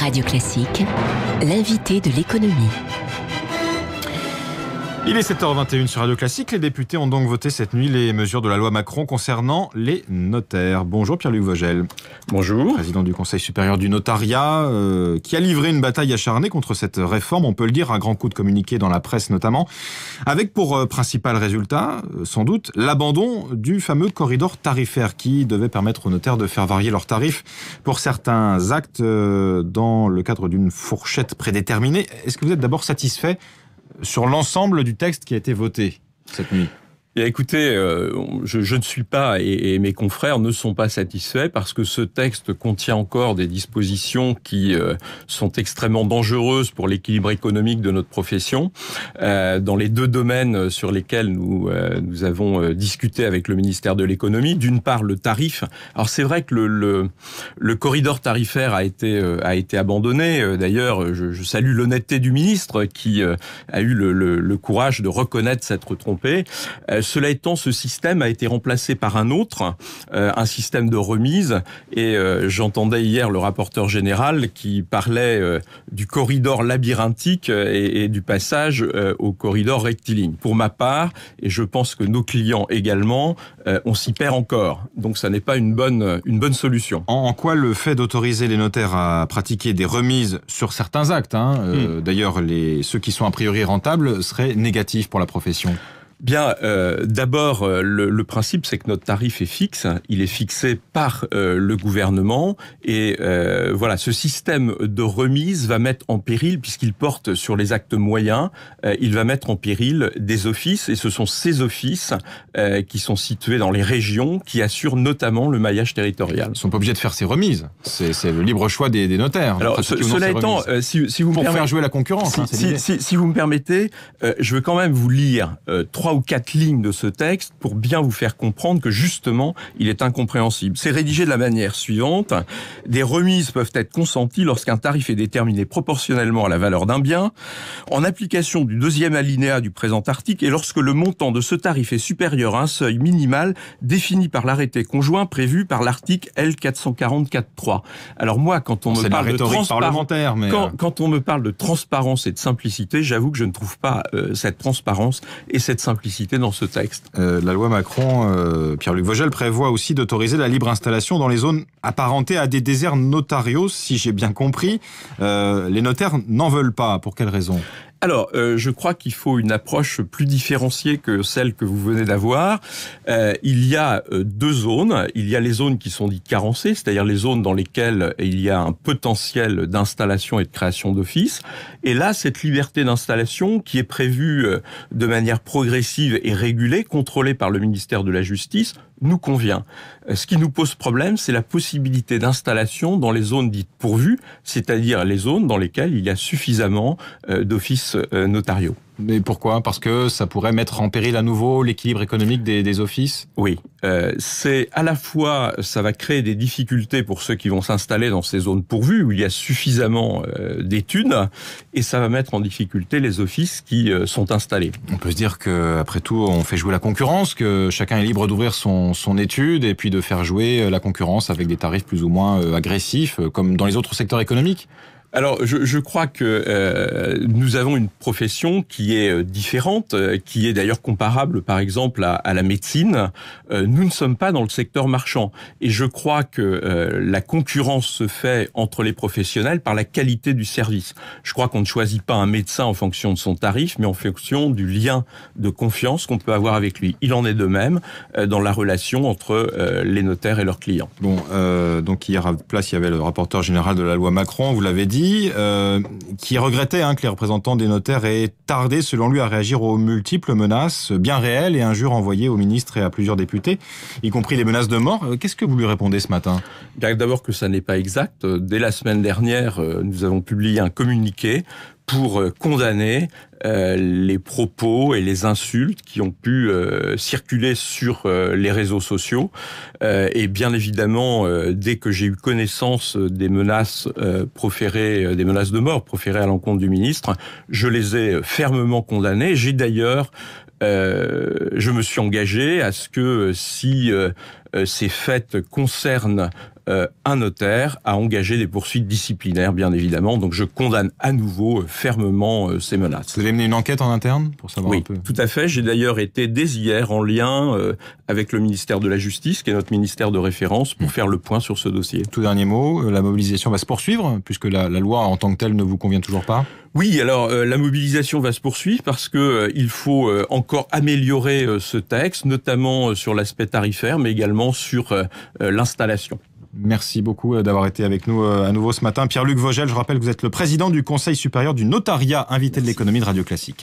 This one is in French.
Radio Classique, l'invité de l'économie. Il est 7h21 sur Radio Classique. Les députés ont donc voté cette nuit les mesures de la loi Macron concernant les notaires. Bonjour Pierre-Luc Vogel. Bonjour. Président du Conseil supérieur du notariat, euh, qui a livré une bataille acharnée contre cette réforme, on peut le dire, un grand coup de communiqué dans la presse notamment, avec pour euh, principal résultat, euh, sans doute, l'abandon du fameux corridor tarifaire qui devait permettre aux notaires de faire varier leurs tarifs pour certains actes dans le cadre d'une fourchette prédéterminée. Est-ce que vous êtes d'abord satisfait sur l'ensemble du texte qui a été voté cette nuit eh écoutez, euh, je, ne suis pas, et, mes confrères ne sont pas satisfaits parce que ce texte contient encore des dispositions qui euh, sont extrêmement dangereuses pour l'équilibre économique de notre profession. Euh, dans les deux domaines sur lesquels nous, nous avons discuté avec le ministère de l'économie, d'une part le tarif. Alors c'est vrai que le, le, corridor tarifaire a été, a été abandonné. D'ailleurs, je, salue l'honnêteté du ministre qui a eu le, courage de reconnaître s'être trompé cela étant, ce système a été remplacé par un autre, euh, un système de remise. Et euh, j'entendais hier le rapporteur général qui parlait euh, du corridor labyrinthique et, du passage au corridor rectiligne. Pour ma part, et je pense que nos clients également, on s'y perd encore. Donc ça n'est pas une bonne, une bonne solution. En quoi le fait d'autoriser les notaires à pratiquer des remises sur certains actes, hein, hmm. d'ailleurs ceux qui sont a priori rentables, serait négatif pour la profession Bien, euh, d'abord, euh, le, le, principe, c'est que notre tarif est fixe. Il est fixé par euh, le gouvernement. Et euh, voilà, ce système de remise va mettre en péril, puisqu'il porte sur les actes moyens, euh, il va mettre en péril des offices. Et ce sont ces offices euh, qui sont situés dans les régions qui assurent notamment le maillage territorial. Ils ne sont pas obligés de faire ces remises. C'est le libre choix des, des notaires. Alors, cela étant, si, si, vous me permettez, jouer la concurrence. si vous me permettez, je veux quand même vous lire trois ou quatre lignes de ce texte pour bien vous faire comprendre que justement, il est incompréhensible. C'est rédigé de la manière suivante. Des remises peuvent être consenties lorsqu'un tarif est déterminé proportionnellement à la valeur d'un bien, en application du deuxième alinéa du présent article, et lorsque le montant de ce tarif est supérieur à un seuil minimal défini par l'arrêté conjoint prévu par l'article L444.3. Alors moi, quand on me parle de parlementaire, mais... Euh, quand, on me parle de transparence et de simplicité, j'avoue que je ne trouve pas euh, cette transparence et cette simplicité euh, la loi Macron, euh, Pierre-Luc Vogel, prévoit aussi d'autoriser la libre installation dans les zones apparentées à des déserts notarios. si j'ai bien compris. Euh, les notaires n'en veulent pas. Pour quelles raisons alors, euh, je crois qu'il faut une approche plus différenciée que celle que vous venez d'avoir. Euh, il y a euh, deux zones. Il y a les zones qui sont dites carencées, c'est-à-dire les zones dans lesquelles il y a un potentiel d'installation et de création d'office. Et là, cette liberté d'installation qui est prévue de manière progressive et régulée, contrôlée par le ministère de la Justice, nous convient. Euh, ce qui nous pose problème, c'est la possibilité d'installation dans les zones dites pourvues, c'est-à-dire les zones dans lesquelles il y a suffisamment euh, d'offices euh, notariaux. Mais pourquoi Parce que ça pourrait mettre en péril à nouveau l'équilibre économique des, des, offices Oui. Euh, c'est à la fois, ça va créer des difficultés pour ceux qui vont s'installer dans ces zones pourvues où il y a suffisamment euh, d'études, et ça va mettre en difficulté les offices qui euh, sont installés. On peut se dire que, après tout, on fait jouer la concurrence, que chacun est libre d'ouvrir son, son étude et puis de faire jouer euh, la concurrence avec des tarifs plus ou moins agressifs, comme dans les autres secteurs économiques alors, je, je, crois que euh, nous avons une profession qui est euh, différente, euh, qui est d'ailleurs comparable, par exemple, à, la médecine. nous ne sommes pas dans le secteur marchand, et je crois que la concurrence se fait entre les professionnels par la qualité du service. Je crois qu'on ne choisit pas un médecin en fonction de son tarif, mais en fonction du lien de confiance qu'on peut avoir avec lui. Il en est de même dans la relation entre les notaires et leurs clients. Bon, donc hier à place, il y avait le rapporteur général de la loi Macron. Vous l'avez dit. Euh, qui regrettait hein, que les représentants des notaires aient tardé, selon lui, à réagir aux multiples menaces bien réelles et injures envoyées au ministre et à plusieurs députés, y compris les menaces de mort. Euh, qu'est-ce que vous lui répondez ce matin D'abord que ça n'est pas exact. Euh, dès la semaine dernière, nous avons publié un communiqué pour euh, condamner euh, les propos et les insultes qui ont pu euh, circuler sur les réseaux sociaux. et bien évidemment, dès que j'ai eu connaissance des menaces proférées, des menaces de mort proférées à l'encontre du ministre, je les ai fermement condamnées. J'ai d'ailleurs je me suis engagé à ce que si euh, ces faits concernent euh, un notaire à engager des poursuites disciplinaires, bien évidemment. Donc je condamne à nouveau euh, fermement ces menaces. Vous avez mené une enquête en interne pour savoir oui, un peu Tout à fait. J'ai d'ailleurs été dès hier en lien avec le ministère de la Justice, qui est notre ministère de référence, pour mmh. faire le point sur ce dossier. Tout dernier mot, la mobilisation va se poursuivre, puisque la, loi en tant que telle ne vous convient toujours pas oui, alors la mobilisation va se poursuivre parce que il faut encore améliorer ce texte, notamment sur l'aspect tarifaire, mais également sur euh, euh, l'installation. Merci beaucoup euh, d'avoir été avec nous à nouveau ce matin. Pierre-Luc Vogel, je rappelle que vous êtes le président du Conseil supérieur du notariat, invité de l'économie de Radio Classique.